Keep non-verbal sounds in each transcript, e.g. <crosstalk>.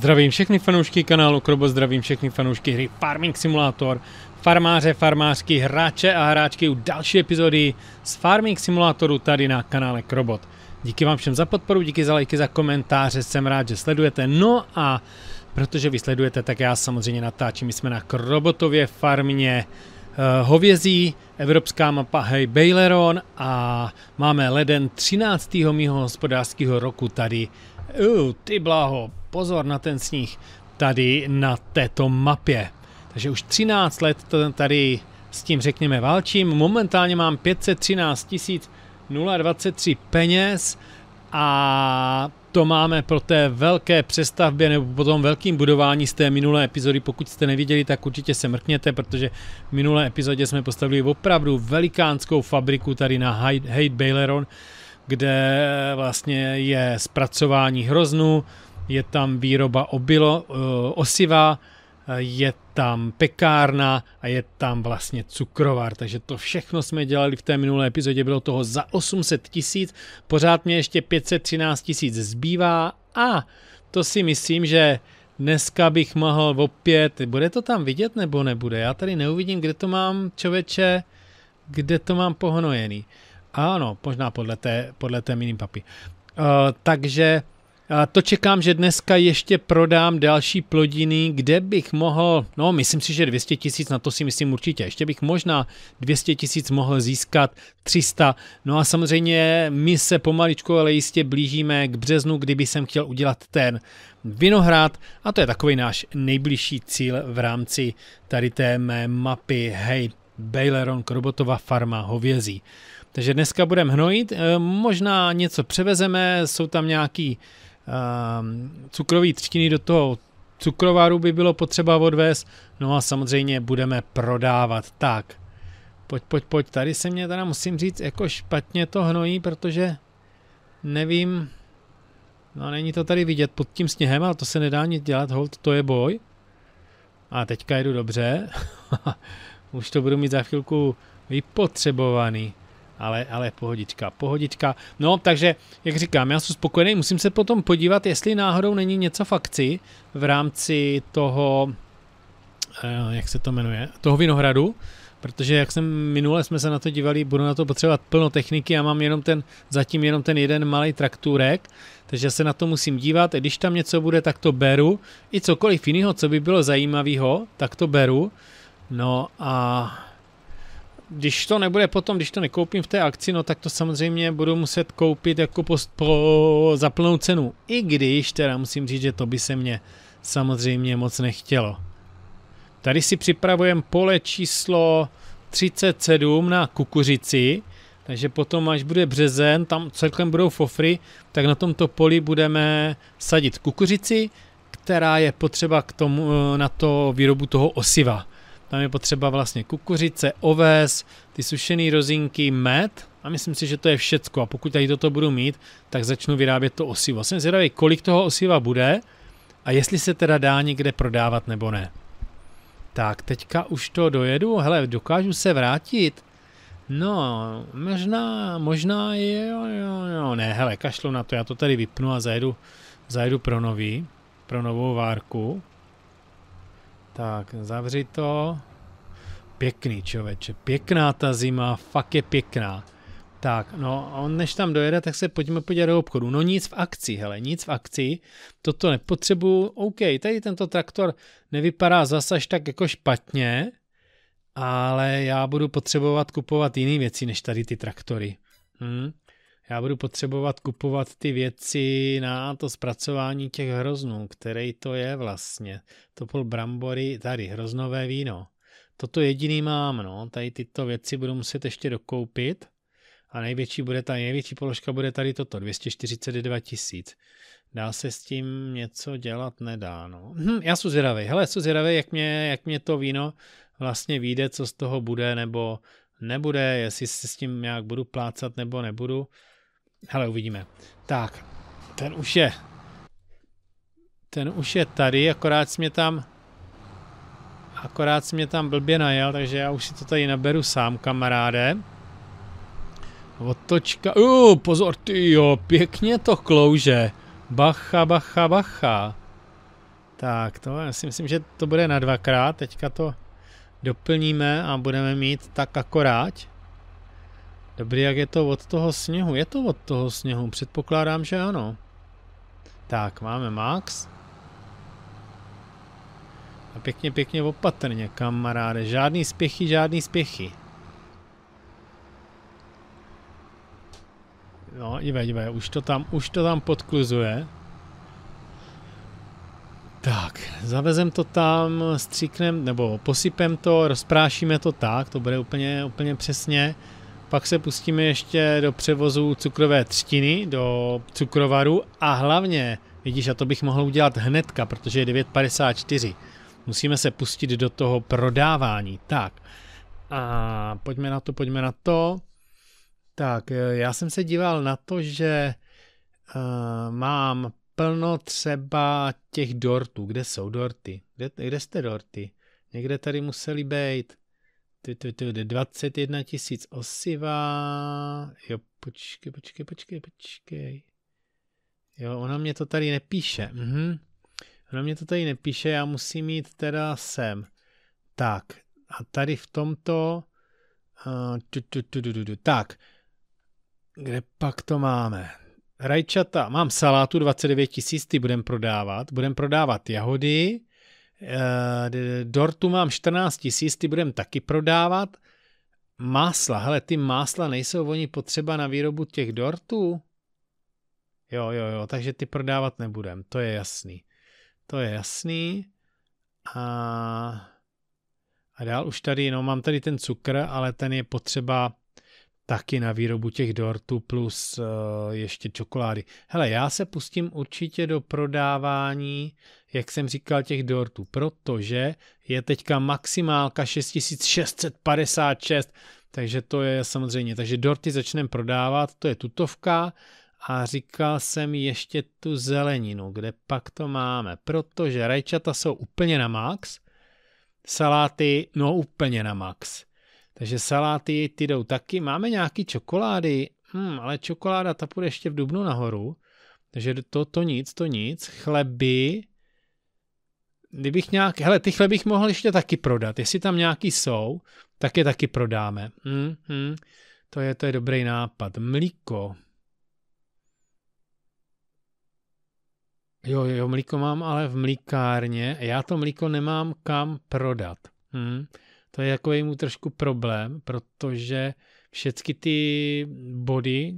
Zdravím všechny fanoušky kanálu Krobo, zdravím všechny fanoušky hry Farming Simulator, farmáře, farmářky, hráče a hráčky u další epizody z Farming Simulatoru tady na kanále Krobot. Díky vám všem za podporu, díky za lajky, za komentáře, jsem rád, že sledujete. No a protože vy sledujete, tak já samozřejmě natáčím. My jsme na Krobotově farmě eh, hovězí, evropská mapa Hey Baileron a máme leden 13. mýho hospodářského roku tady. Uuu, ty blaho pozor na ten sníh tady na této mapě. Takže už 13 let to tady s tím řekněme válčím. Momentálně mám 513 023 peněz a to máme pro té velké přestavbě nebo po tom velkým budování z té minulé epizody. Pokud jste neviděli, tak určitě se mrkněte, protože v minulé epizodě jsme postavili opravdu velikánskou fabriku tady na Hate Baileron, kde vlastně je zpracování hroznů, je tam výroba obilo, eh, osiva, eh, je tam pekárna a je tam vlastně cukrovár. Takže to všechno jsme dělali v té minulé epizodě, bylo toho za 800 tisíc, pořád mě ještě 513 tisíc zbývá a to si myslím, že dneska bych mohl opět, bude to tam vidět nebo nebude, já tady neuvidím, kde to mám čověče, kde to mám pohnojený. Ano, možná podle té, podle té minimapy. Uh, eh, takže to čekám, že dneska ještě prodám další plodiny, kde bych mohl, no myslím si, že 200 tisíc, na to si myslím určitě, ještě bych možná 200 tisíc mohl získat, 300. No a samozřejmě my se pomaličku, ale jistě blížíme k březnu, kdyby jsem chtěl udělat ten vinohrad a to je takový náš nejbližší cíl v rámci tady té mé mapy Hej, Baileron, Krobotova farma, hovězí. Takže dneska budeme hnojit, e, možná něco převezeme, jsou tam nějaký Ehm, cukrový třtiny do toho cukrovaru by bylo potřeba odvést, no a samozřejmě budeme prodávat. Tak, pojď, pojď, pojď, tady se mě teda musím říct, jako špatně to hnojí, protože nevím, no není to tady vidět pod tím sněhem, ale to se nedá nic dělat, hold, to je boj. A teďka jdu dobře, <laughs> už to budu mít za chvilku vypotřebovaný ale, ale pohodička, pohodička. No, takže, jak říkám, já jsem spokojený, musím se potom podívat, jestli náhodou není něco v akci v rámci toho, eh, jak se to jmenuje, toho vinohradu, protože jak jsem minule jsme se na to dívali, budu na to potřebovat plno techniky, já mám jenom ten, zatím jenom ten jeden malý traktůrek, takže se na to musím dívat, když tam něco bude, tak to beru, i cokoliv jiného, co by bylo zajímavého, tak to beru, no a když to nebude potom, když to nekoupím v té akci, no tak to samozřejmě budu muset koupit jako post pro zaplnou cenu. I když teda musím říct, že to by se mě samozřejmě moc nechtělo. Tady si připravujeme pole číslo 37 na kukuřici, takže potom, až bude březen, tam celkem budou fofry, tak na tomto poli budeme sadit kukuřici, která je potřeba k tomu, eh, na to výrobu toho osiva. Tam je potřeba vlastně kukuřice, oves, ty sušené rozinky, med a myslím si, že to je všecko. A pokud tady toto budu mít, tak začnu vyrábět to osivo. Jsem zvědavý, kolik toho osiva bude a jestli se teda dá někde prodávat nebo ne. Tak, teďka už to dojedu. Hele, dokážu se vrátit. No, možná, možná je, jo, jo, jo, ne, hele, kašlu na to, já to tady vypnu a zajedu, zajedu pro nový, pro novou várku. Tak, zavři to. Pěkný člověče, pěkná ta zima, fakt je pěkná. Tak, no on než tam dojede, tak se pojďme podívat do obchodu. No nic v akci, hele, nic v akci, toto nepotřebuju. OK, tady tento traktor nevypadá zase až tak jako špatně, ale já budu potřebovat kupovat jiné věci než tady ty traktory. Hmm já budu potřebovat kupovat ty věci na to zpracování těch hroznů, který to je vlastně. byl brambory, tady hroznové víno. Toto jediný mám, no, tady tyto věci budu muset ještě dokoupit a největší, bude ta, největší položka bude tady toto, 242 tisíc. Dá se s tím něco dělat? Nedá, no. Hm, já jsem zvědavý, hele, jsem zvědavý, jak mě, jak mě to víno vlastně vyjde, co z toho bude, nebo nebude, jestli se s tím nějak budu plácat, nebo nebudu. Hele, uvidíme. Tak, ten už je. Ten už je tady, akorát mě tam... Akorát jsi mě tam blbě najel, takže já už si to tady naberu sám, kamaráde. Otočka, u pozor, ty jo, pěkně to klouže. Bacha, bacha, bacha. Tak, to já si myslím, že to bude na dvakrát, teďka to doplníme a budeme mít tak akorát. Dobrý, jak je to od toho sněhu? Je to od toho sněhu, předpokládám, že ano. Tak, máme max. A pěkně, pěkně opatrně, kamaráde. Žádný spěchy, žádný spěchy. No, dívej, dívej, už to tam, už to tam podkluzuje. Tak, zavezem to tam, stříknem, nebo posypem to, rozprášíme to tak, to bude úplně, úplně přesně. Pak se pustíme ještě do převozu cukrové třtiny, do cukrovaru a hlavně, vidíš, a to bych mohl udělat hnedka, protože je 9.54. Musíme se pustit do toho prodávání. Tak, a pojďme na to, pojďme na to. Tak, já jsem se díval na to, že uh, mám plno třeba těch dortů. Kde jsou dorty? Kde, kde jste dorty? Někde tady museli být. 21 tisíc osiva. Jo, počkej, počkej, počkej, počkej. Jo, ona mě to tady nepíše. Mhm. Ona mě to tady nepíše, já musím jít teda sem. Tak, a tady v tomto... Uh, tu, tu, tu, tu, tu, tu. Tak, kde pak to máme? Rajčata, mám salátu 29 tisíc, ty budem prodávat. Budem prodávat jahody, Eh, dortu mám 14 tisíc, ty budem taky prodávat. Másla, hele, ty másla nejsou oni potřeba na výrobu těch dortů? Jo, jo, jo, takže ty prodávat nebudem, to je jasný. To je jasný. A, a dál už tady, no mám tady ten cukr, ale ten je potřeba taky na výrobu těch dortů plus uh, ještě čokolády. Hele, já se pustím určitě do prodávání, jak jsem říkal, těch dortů, protože je teďka maximálka 6656, takže to je samozřejmě. Takže dorty začneme prodávat, to je tutovka a říkal jsem ještě tu zeleninu, kde pak to máme, protože rajčata jsou úplně na max, saláty, no úplně na max takže saláty ty jdou taky. Máme nějaký čokolády, hmm, ale čokoláda ta půjde ještě v dubnu nahoru. Takže to, to nic, to nic. Chleby, kdybych nějak, hele, ty chleby bych mohl ještě taky prodat. Jestli tam nějaký jsou, tak je taky prodáme. Hmm, hmm, to, je, to je dobrý nápad. Mlíko. Jo, jo, mlíko mám ale v mlíkárně. Já to mlíko nemám kam prodat. Hmm to je jako jemu trošku problém, protože všechny ty body,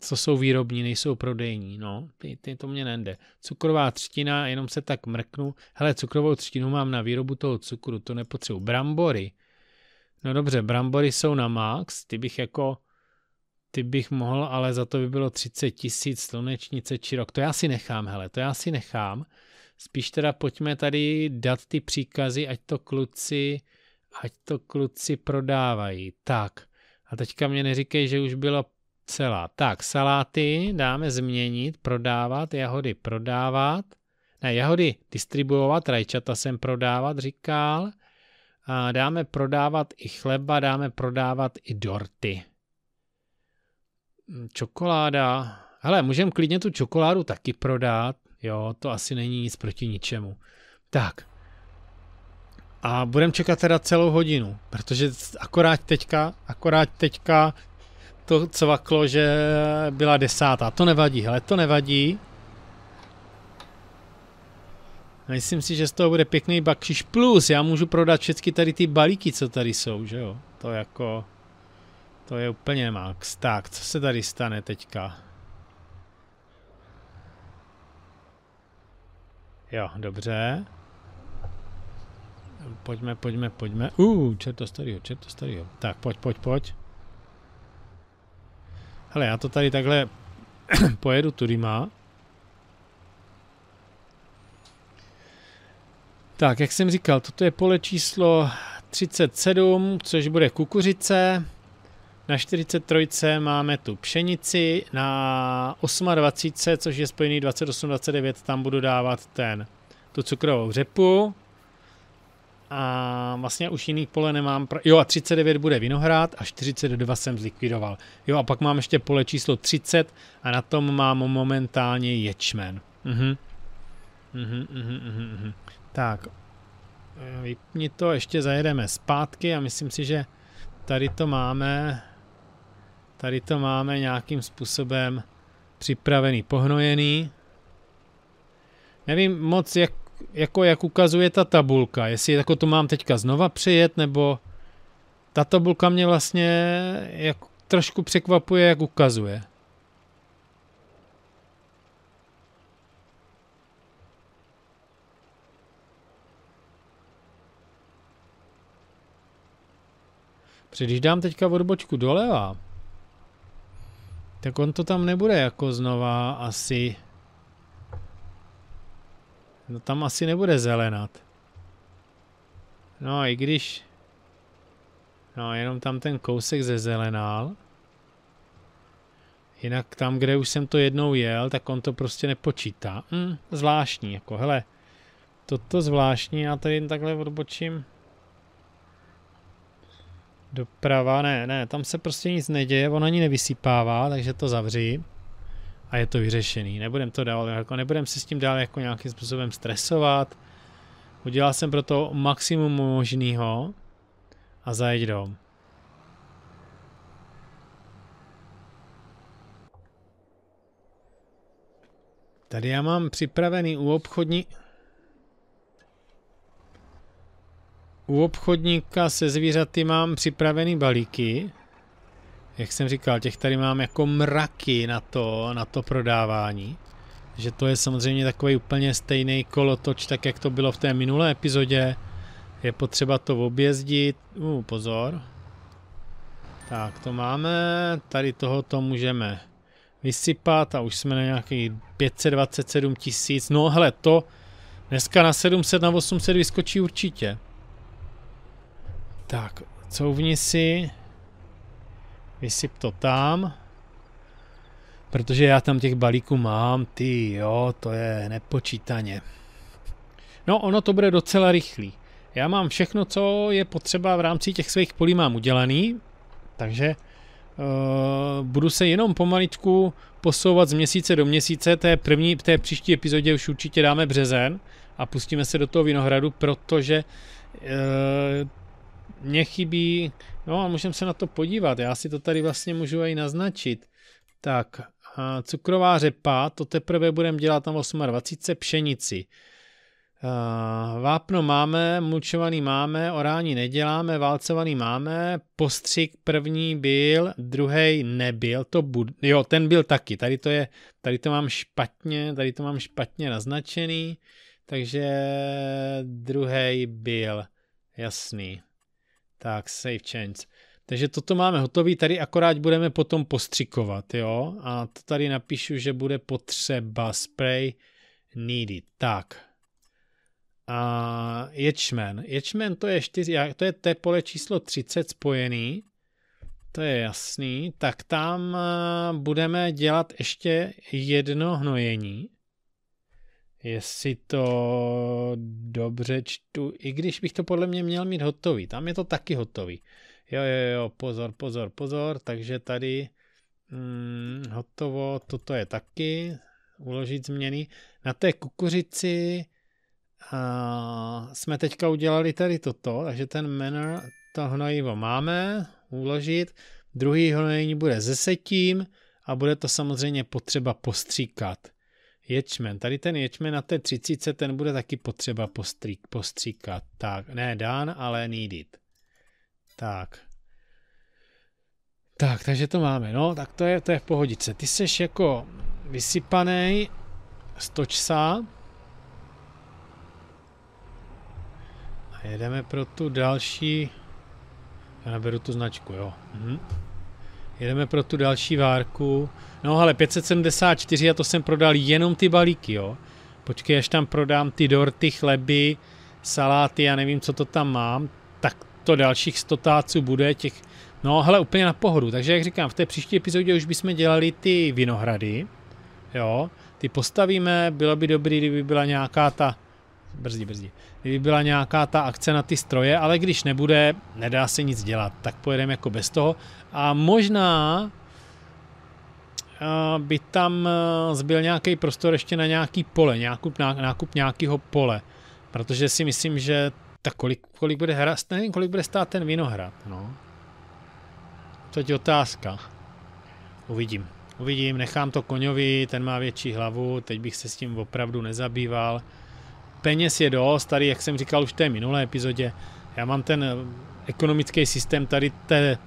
co jsou výrobní, nejsou prodejní, no, ty, ty to mě nende. Cukrová třtina, jenom se tak mrknu, hele, cukrovou třtinu mám na výrobu toho cukru, to nepotřebuji. Brambory, no dobře, brambory jsou na max, ty bych jako, ty bych mohl, ale za to by bylo 30 tisíc, slunečnice či rok, to já si nechám, hele, to já si nechám, spíš teda pojďme tady dát ty příkazy, ať to kluci ať to kluci prodávají. Tak, a teďka mě neříkej, že už bylo celá. Tak, saláty dáme změnit, prodávat, jahody prodávat, ne, jahody distribuovat, rajčata jsem prodávat, říkal. A dáme prodávat i chleba, dáme prodávat i dorty. Hm, čokoláda. Hele, můžeme klidně tu čokoládu taky prodat. Jo, to asi není nic proti ničemu. Tak, a budem čekat teda celou hodinu, protože akorát teďka, akorát teďka to cvaklo, že byla desátá. To nevadí, ale to nevadí. Myslím si, že z toho bude pěkný bakšiš. Plus, já můžu prodat všechny tady ty balíky, co tady jsou, že jo? To jako... To je úplně max. Tak, co se tady stane teďka? Jo, dobře. Pojďme, pojďme, pojďme. Uh, čerto starýho, čerto starýho. Tak, pojď, pojď, pojď. Hele, já to tady takhle <clears throat> pojedu Turima. Tak, jak jsem říkal, toto je pole číslo 37, což bude kukuřice. Na 43 máme tu pšenici, na 28, což je spojený 28-29, tam budu dávat ten, tu cukrovou řepu a vlastně už jiný pole nemám. Pro... Jo a 39 bude Vinohrad a 42 jsem zlikvidoval. Jo a pak mám ještě pole číslo 30 a na tom mám momentálně ječmen. Uh-huh, uh-huh, uh-huh. Tak, vypni to, ještě zajedeme zpátky a myslím si, že tady to máme tady to máme nějakým způsobem připravený, pohnojený. Nevím moc, jak jako jak ukazuje ta tabulka, jestli jako to mám teďka znova přijet, nebo ta tabulka mě vlastně jak trošku překvapuje, jak ukazuje. Protože když dám teďka odbočku doleva, tak on to tam nebude jako znova asi No tam asi nebude zelenat. No i když... No jenom tam ten kousek zezelenal. Jinak tam, kde už jsem to jednou jel, tak on to prostě nepočítá. Hm, zvláštní, jako hele. Toto zvláštní, já tady jen takhle odbočím. Doprava, ne, ne, tam se prostě nic neděje, on ani nevysypává, takže to zavřím a je to vyřešený. Nebudem to dál, jako nebudem si s tím dál jako nějakým způsobem stresovat. Udělal jsem pro to maximum možného a zajď dom. Tady já mám připravený u obchodní... U obchodníka se zvířaty mám připravený balíky jak jsem říkal, těch tady mám jako mraky na to, na to prodávání. Že to je samozřejmě takový úplně stejný kolotoč, tak jak to bylo v té minulé epizodě. Je potřeba to objezdit. Uh, pozor. Tak, to máme. Tady tohoto můžeme vysypat a už jsme na nějakých 527 tisíc. No hele, to dneska na 700, na 800 vyskočí určitě. Tak, co uvnitř si... Vysyp to tam. Protože já tam těch balíků mám, ty jo, to je nepočítaně. No, ono to bude docela rychlý. Já mám všechno, co je potřeba v rámci těch svých polí mám udělaný, takže e, budu se jenom pomaličku posouvat z měsíce do měsíce. Té první, té příští epizodě už určitě dáme březen a pustíme se do toho vinohradu, protože eh, mně chybí, no a můžeme se na to podívat, já si to tady vlastně můžu i naznačit. Tak, cukrová řepa, to teprve budeme dělat na 28. pšenici. vápno máme, mulčovaný máme, orání neděláme, válcovaný máme, postřik první byl, druhý nebyl, to bud- jo, ten byl taky, tady to je, tady to mám špatně, tady to mám špatně naznačený, takže druhý byl, jasný. Tak, save change. Takže toto máme hotový, tady akorát budeme potom postřikovat, jo? A to tady napíšu, že bude potřeba spray needed. Tak. A ječmen. Ječmen to je, čtyři, to je pole číslo 30 spojený. To je jasný. Tak tam eh, budeme dělat ještě jedno hnojení jestli to dobře čtu, i když bych to podle mě měl mít hotový, tam je to taky hotový. Jo, jo, jo, pozor, pozor, pozor, takže tady hmm, hotovo, toto je taky, uložit změny. Na té kukuřici a, jsme teďka udělali tady toto, takže ten manner, to hnojivo máme, uložit, druhý hnojení bude ze setím a bude to samozřejmě potřeba postříkat. Ječmen, tady ten ječmen na té 30, ten bude taky potřeba postřík, postříkat. Tak, ne dán, ale needed. Tak. Tak, takže to máme, no, tak to je, to je v pohodice. Ty seš jako vysypaný stoč sa. A jedeme pro tu další, já naberu tu značku, jo. Mhm. Jedeme pro tu další várku. No ale 574 a to jsem prodal jenom ty balíky, jo. Počkej, až tam prodám ty dorty, chleby, saláty, já nevím, co to tam mám, tak to dalších 100 táců bude, těch, no hele, úplně na pohodu. Takže jak říkám, v té příští epizodě už bychom dělali ty vinohrady, jo, ty postavíme, bylo by dobré, kdyby byla nějaká ta brzdí, brzdí. Kdyby byla nějaká ta akce na ty stroje, ale když nebude, nedá se nic dělat, tak pojedeme jako bez toho. A možná eh, by tam eh, zbyl nějaký prostor ještě na nějaký pole, nákup, nákup nějakého pole, protože si myslím, že tak kolik, kolik bude hrát, nevím, kolik bude stát ten vinohrad, no. To je otázka. Uvidím. Uvidím, nechám to koňovi, ten má větší hlavu, teď bych se s tím opravdu nezabýval peněz je dost, tady, jak jsem říkal už v té minulé epizodě, já mám ten eh, ekonomický systém tady té,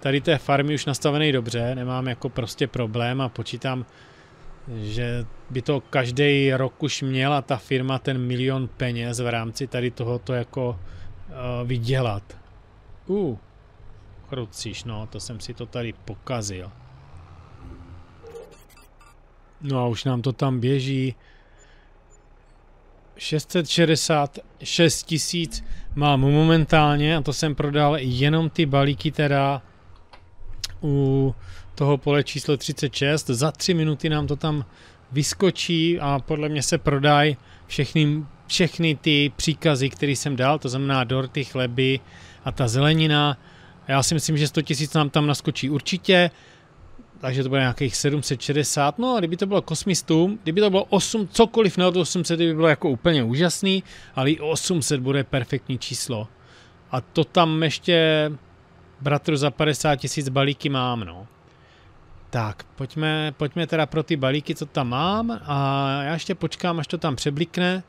tady té farmy už nastavený dobře, nemám jako prostě problém a počítám, že by to každý rok už měla ta firma ten milion peněz v rámci tady tohoto jako uh, vydělat. Uh, chrucíš, no, to jsem si to tady pokazil. No a už nám to tam běží. 666 tisíc mám momentálně a to jsem prodal jenom ty balíky teda u toho pole číslo 36. Za tři minuty nám to tam vyskočí a podle mě se prodají všechny, všechny ty příkazy, které jsem dal, to znamená dorty, chleby a ta zelenina. Já si myslím, že 100 tisíc nám tam naskočí určitě takže to bude nějakých 760, no a kdyby to bylo kosmistům, kdyby to bylo 8, cokoliv na 800 by bylo jako úplně úžasný, ale i 800 bude perfektní číslo. A to tam ještě bratru za 50 tisíc balíky mám, no. Tak, pojďme, pojďme teda pro ty balíky, co tam mám a já ještě počkám, až to tam přeblikne.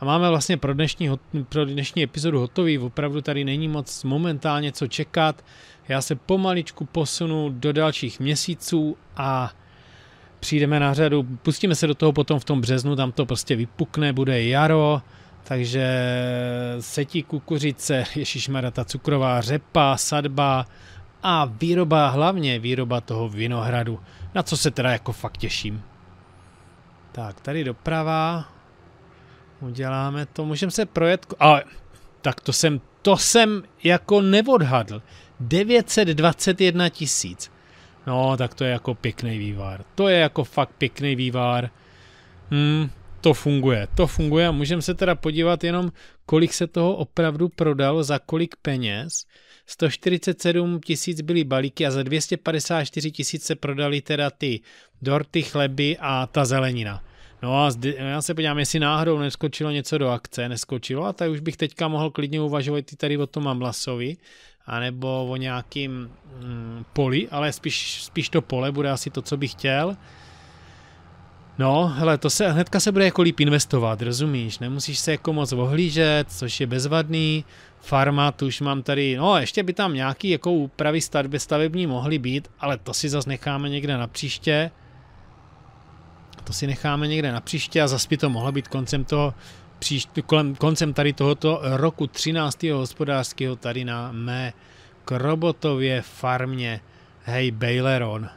A máme vlastně pro dnešní, pro dnešní epizodu hotový, opravdu tady není moc momentálně co čekat. Já se pomaličku posunu do dalších měsíců a přijdeme na řadu, pustíme se do toho potom v tom březnu, tam to prostě vypukne, bude jaro, takže setí kukuřice, ježišmarja, ta cukrová řepa, sadba a výroba, hlavně výroba toho vinohradu, na co se teda jako fakt těším. Tak, tady doprava, Uděláme to, můžeme se projet, ale tak to jsem, to jsem jako neodhadl. 921 tisíc. No, tak to je jako pěkný vývar. To je jako fakt pěkný vývar. Hmm, to funguje, to funguje a můžeme se teda podívat jenom, kolik se toho opravdu prodalo, za kolik peněz. 147 tisíc byly balíky a za 254 tisíc se prodali teda ty dorty, chleby a ta zelenina. No a zdy, já se podívám, jestli náhodou neskočilo něco do akce, neskočilo, a tak už bych teďka mohl klidně uvažovat i tady o tom Amlasovi, anebo o nějakým mm, poli, ale spíš, spíš to pole bude asi to, co bych chtěl. No, hele, to se, hnedka se bude jako líp investovat, rozumíš? Nemusíš se jako moc ohlížet, což je bezvadný. Farma, tu už mám tady, no ještě by tam nějaký jako úpravy stavební mohly být, ale to si zase necháme někde na příště. To si necháme někde na příště a zase by to mohlo být koncem toho příšt, kolem, koncem tady tohoto roku 13. hospodářského tady na mé Krobotově farmě. Hej, Bejleron.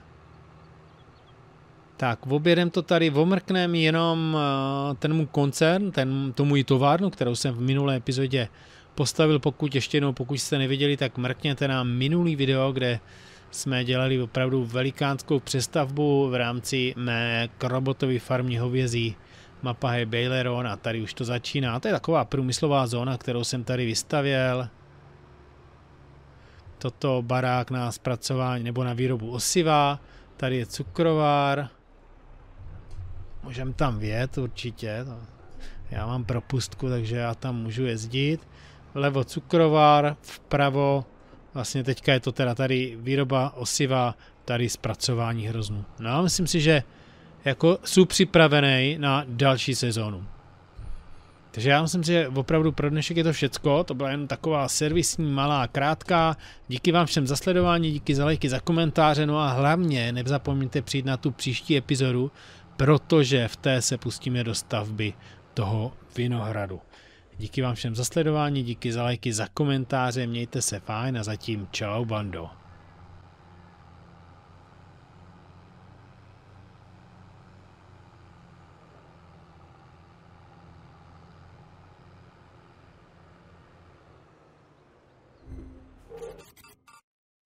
Tak, v obědem to tady omrknem jenom eh, ten můj koncern, ten, tu můj továrnu, kterou jsem v minulé epizodě postavil. Pokud ještě jednou, pokud jste neviděli, tak mrkněte na minulý video, kde jsme dělali opravdu velikánskou přestavbu v rámci mé krobotovy farmní hovězí. Mapa je Baileron a tady už to začíná. To je taková průmyslová zóna, kterou jsem tady vystavěl. Toto barák na zpracování nebo na výrobu osiva. Tady je cukrovár. Můžeme tam vjet určitě. Já mám propustku, takže já tam můžu jezdit. Vlevo cukrovár, vpravo Vlastně teďka je to teda tady výroba osiva, tady zpracování hroznů. No a myslím si, že jako jsou připravený na další sezónu. Takže já myslím, že opravdu pro dnešek je to všecko. To byla jen taková servisní, malá, krátká. Díky vám všem za sledování, díky za lajky, za komentáře, no a hlavně nezapomeňte přijít na tu příští epizodu, protože v té se pustíme do stavby toho vinohradu. Díky vám všem za sledování, díky za lajky, za komentáře, mějte se fajn a zatím čau bando.